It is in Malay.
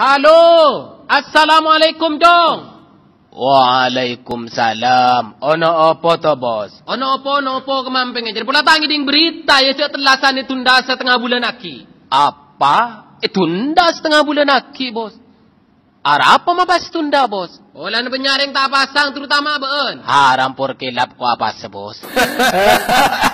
Halo, assalamualaikum dong. Waalaikumsalam. Ono opo to bos? Ono opo, ono opo kemampengan. Jadi pula tangi ding berita ya sejak telasan itu ya, tunda setengah bulan lagi. Apa? Itu eh, tunda setengah bulan lagi bos. Ara apa mau pas tunda bos? Olah penyaring tak pasang terutama beun. Haram pur kelap ku apa sebos.